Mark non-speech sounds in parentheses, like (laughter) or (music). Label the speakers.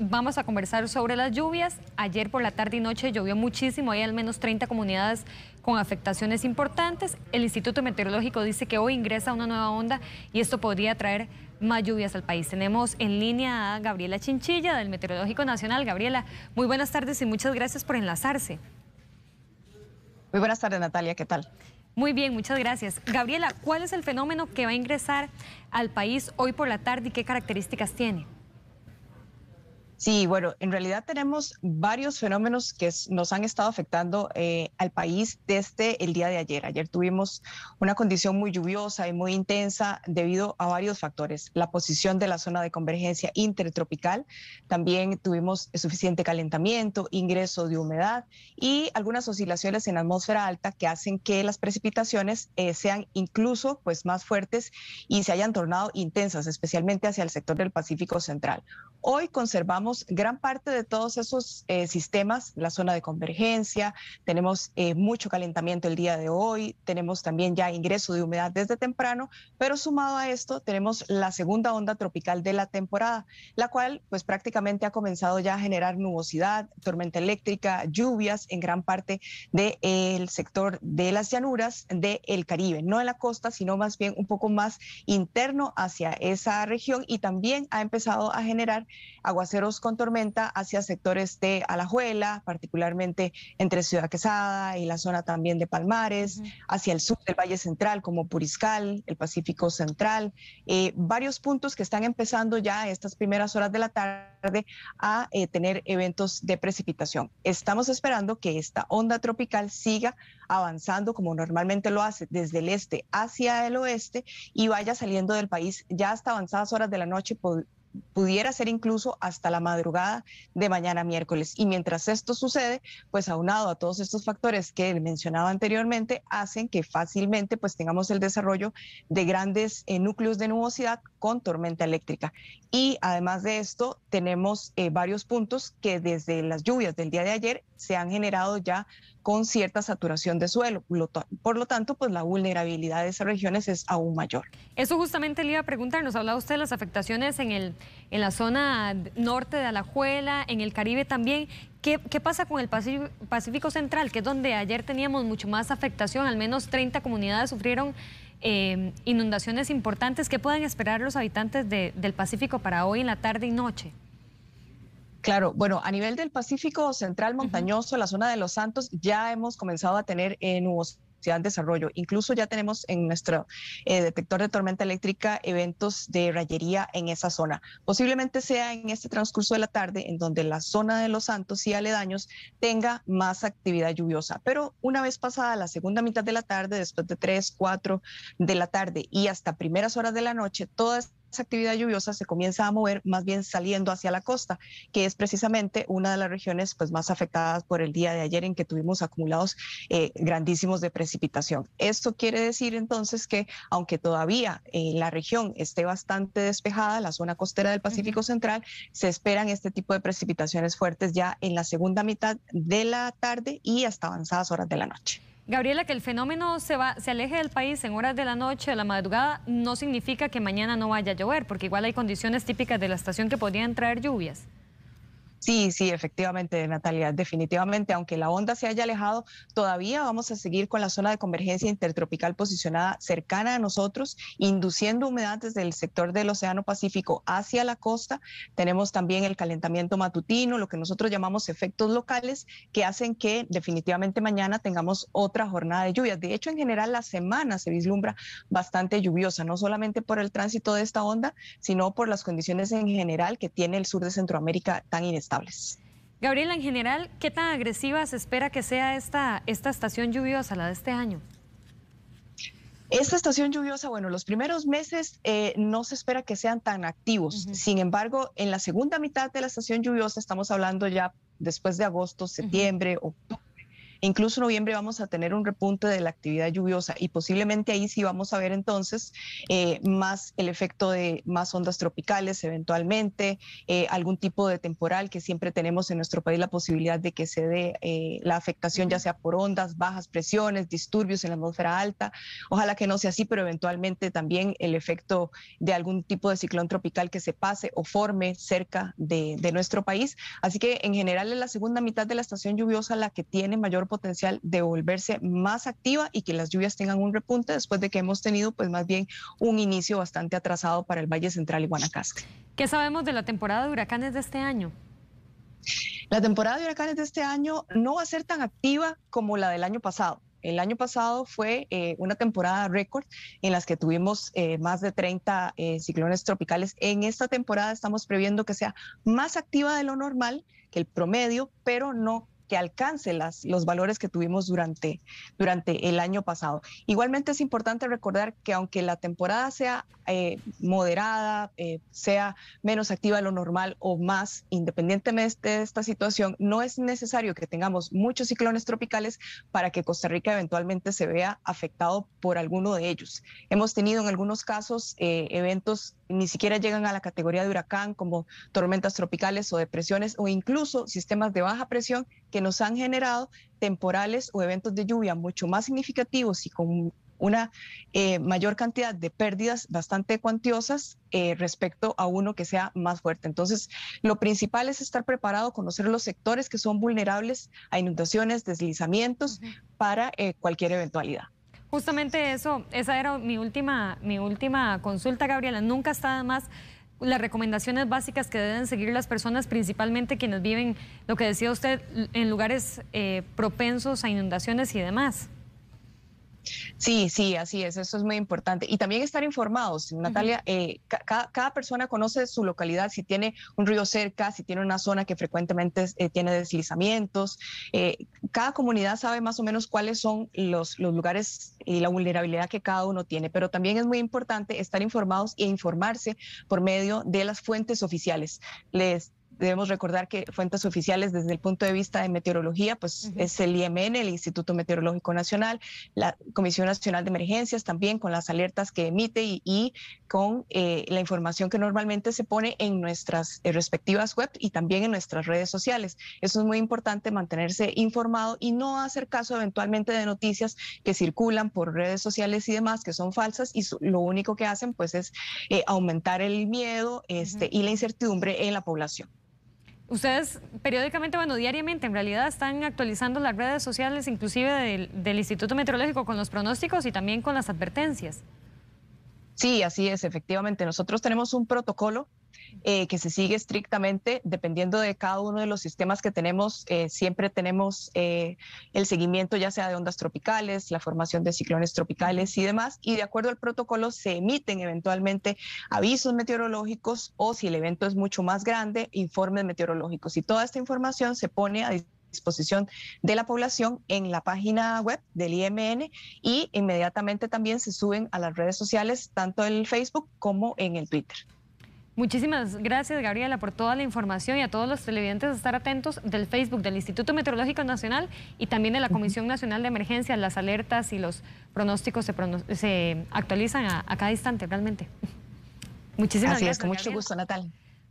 Speaker 1: vamos a conversar sobre las lluvias. Ayer por la tarde y noche llovió muchísimo, hay al menos 30 comunidades con afectaciones importantes. El Instituto Meteorológico dice que hoy ingresa una nueva onda y esto podría traer más lluvias al país. Tenemos en línea a Gabriela Chinchilla del Meteorológico Nacional. Gabriela, muy buenas tardes y muchas gracias por enlazarse.
Speaker 2: Muy buenas tardes, Natalia, ¿qué tal?
Speaker 1: Muy bien, muchas gracias. Gabriela, ¿cuál es el fenómeno que va a ingresar al país hoy por la tarde y qué características tiene?
Speaker 2: Sí, bueno, en realidad tenemos varios fenómenos que nos han estado afectando eh, al país desde el día de ayer. Ayer tuvimos una condición muy lluviosa y muy intensa debido a varios factores. La posición de la zona de convergencia intertropical, también tuvimos suficiente calentamiento, ingreso de humedad y algunas oscilaciones en la atmósfera alta que hacen que las precipitaciones eh, sean incluso pues, más fuertes y se hayan tornado intensas, especialmente hacia el sector del Pacífico Central. Hoy conservamos gran parte de todos esos eh, sistemas, la zona de convergencia, tenemos eh, mucho calentamiento el día de hoy, tenemos también ya ingreso de humedad desde temprano, pero sumado a esto tenemos la segunda onda tropical de la temporada, la cual pues prácticamente ha comenzado ya a generar nubosidad, tormenta eléctrica, lluvias en gran parte del eh, sector de las llanuras del Caribe, no en la costa, sino más bien un poco más interno hacia esa región y también ha empezado a generar aguaceros con tormenta hacia sectores de Alajuela, particularmente entre Ciudad Quesada y la zona también de Palmares, hacia el sur del Valle Central como Puriscal, el Pacífico Central, eh, varios puntos que están empezando ya estas primeras horas de la tarde a eh, tener eventos de precipitación. Estamos esperando que esta onda tropical siga avanzando como normalmente lo hace desde el este hacia el oeste y vaya saliendo del país ya hasta avanzadas horas de la noche pudiera ser incluso hasta la madrugada de mañana miércoles. Y mientras esto sucede, pues aunado a todos estos factores que mencionaba anteriormente, hacen que fácilmente pues tengamos el desarrollo de grandes eh, núcleos de nubosidad con tormenta eléctrica. Y además de esto, tenemos eh, varios puntos que desde las lluvias del día de ayer se han generado ya con cierta saturación de suelo. Por lo tanto, pues la vulnerabilidad de esas regiones es aún mayor.
Speaker 1: Eso justamente le iba a preguntar, nos hablado usted de las afectaciones en, el, en la zona norte de Alajuela, en el Caribe también. ¿Qué, pasa con el Pacífico Central, que es donde ayer teníamos mucho más afectación? Al menos 30 comunidades sufrieron eh, inundaciones importantes. ¿Qué pueden esperar los habitantes del Pacífico para hoy en la tarde y noche?
Speaker 2: Claro, bueno, a nivel del Pacífico Central Montañoso, la zona de Los Santos, ya hemos comenzado a tener eh, nubosidad en desarrollo. Incluso ya tenemos en nuestro eh, detector de tormenta eléctrica eventos de rayería en esa zona. Posiblemente sea en este transcurso de la tarde en donde la zona de Los Santos y aledaños tenga más actividad lluviosa. Pero una vez pasada la segunda mitad de la tarde, después de tres, cuatro de la tarde y hasta primeras horas de la noche, todas actividad lluviosa se comienza a mover más bien saliendo hacia la costa, que es precisamente una de las regiones pues, más afectadas por el día de ayer en que tuvimos acumulados eh, grandísimos de precipitación. Esto quiere decir entonces que aunque todavía eh, la región esté bastante despejada, la zona costera del Pacífico Central, se esperan este tipo de precipitaciones fuertes ya en la segunda mitad de la tarde y hasta avanzadas horas de la
Speaker 1: noche. Gabriela, que el fenómeno se, va, se aleje del país en horas de la noche, de la madrugada, no significa que mañana no vaya a llover, porque igual hay condiciones típicas de la estación que podrían traer lluvias.
Speaker 2: Sí, sí, efectivamente, Natalia, definitivamente, aunque la onda se haya alejado, todavía vamos a seguir con la zona de convergencia intertropical posicionada cercana a nosotros, induciendo humedad desde el sector del Océano Pacífico hacia la costa. Tenemos también el calentamiento matutino, lo que nosotros llamamos efectos locales, que hacen que definitivamente mañana tengamos otra jornada de lluvias. De hecho, en general, la semana se vislumbra bastante lluviosa, no solamente por el tránsito de esta onda, sino por las condiciones en general que tiene el sur de Centroamérica tan inestable.
Speaker 1: Gabriela, en general, ¿qué tan agresiva se espera que sea esta, esta estación lluviosa, la de este año?
Speaker 2: Esta estación lluviosa, bueno, los primeros meses eh, no se espera que sean tan activos. Sin embargo, en la segunda mitad de la estación lluviosa, estamos hablando ya después de agosto, septiembre, octubre Incluso en noviembre vamos a tener un repunte de la actividad lluviosa y posiblemente ahí sí vamos a ver entonces eh, más el efecto de más ondas tropicales eventualmente, eh, algún tipo de temporal que siempre tenemos en nuestro país la posibilidad de que se dé eh, la afectación ya sea por ondas, bajas presiones, disturbios en la atmósfera alta. Ojalá que no sea así, pero eventualmente también el efecto de algún tipo de ciclón tropical que se pase o forme cerca de, de nuestro país. Así que en general es la segunda mitad de la estación lluviosa la que tiene mayor potencial de volverse más activa y que las lluvias tengan un repunte después de que hemos tenido pues más bien un inicio bastante atrasado para el Valle Central y Guanacaste.
Speaker 1: ¿Qué sabemos de la temporada de huracanes de este año? La temporada de huracanes de este año no va a ser tan activa como la del año
Speaker 2: pasado. El año pasado fue eh, una temporada récord en las que tuvimos eh, más de 30 eh, ciclones tropicales. En esta temporada estamos previendo que sea más activa de lo normal, que el promedio, pero no que alcance las, los valores que tuvimos durante, durante el año pasado. Igualmente es importante recordar que aunque la temporada sea eh, moderada, eh, sea menos activa de lo normal o más, independientemente de esta situación, no es necesario que tengamos muchos ciclones tropicales para que Costa Rica eventualmente se vea afectado por alguno de ellos. Hemos tenido en algunos casos eh, eventos ni siquiera llegan a la categoría de huracán como tormentas tropicales o depresiones o incluso sistemas de baja presión que nos han generado temporales o eventos de lluvia mucho más significativos y con una eh, mayor cantidad de pérdidas bastante cuantiosas eh, respecto a uno que sea más fuerte. Entonces, lo principal es estar preparado, conocer los sectores que son vulnerables a inundaciones, deslizamientos, para eh, cualquier eventualidad.
Speaker 1: Justamente eso, esa era mi última, mi última consulta, Gabriela. Nunca está más las recomendaciones básicas que deben seguir las personas, principalmente quienes viven, lo que decía usted, en lugares eh, propensos a inundaciones y demás? Sí, sí, así es, eso es muy importante. Y también estar informados,
Speaker 2: Natalia, eh, cada persona conoce su localidad, si tiene un río cerca, si tiene una zona que frecuentemente eh, tiene deslizamientos, eh, cada comunidad sabe más o menos cuáles son los, los lugares y la vulnerabilidad que cada uno tiene, pero también es muy importante estar informados e informarse por medio de las fuentes oficiales. Les debemos recordar que fuentes oficiales desde el punto de vista de meteorología, pues es el IMN, el Instituto Meteorológico Nacional, la Comisión Nacional de Emergencias también con las alertas que emite y, con eh, la información que normalmente se pone en nuestras eh, respectivas web y también en nuestras redes sociales. Eso es muy importante mantenerse informado y no hacer caso eventualmente de noticias que circulan por redes sociales y demás que son falsas y lo único que hacen pues es eh, aumentar el miedo este, y la incertidumbre en la población.
Speaker 1: Ustedes periódicamente, bueno, diariamente en realidad están actualizando las redes sociales, inclusive del, Instituto Meteorológico, con los pronósticos y también con las advertencias.
Speaker 2: Sí, así es, efectivamente. Nosotros tenemos un protocolo eh, que se sigue estrictamente dependiendo de cada uno de los sistemas que tenemos. Eh, siempre tenemos eh, el seguimiento ya sea de ondas tropicales, la formación de ciclones tropicales y demás. Y de acuerdo al protocolo se emiten eventualmente avisos meteorológicos o si el evento es mucho más grande, informes meteorológicos. Y toda esta información se pone a disposición de la población en la página web del IMN y inmediatamente también se suben a las redes sociales, tanto en el Facebook como en el Twitter.
Speaker 1: Muchísimas gracias, Gabriela, por toda la información y a todos los televidentes estar atentos del Facebook del Instituto Meteorológico Nacional y también de la Comisión Nacional de Emergencias. Las alertas y los pronósticos se, actualizan a, cada instante, realmente. (laughs) Muchísimas gracias. con mucho gusto, Natal.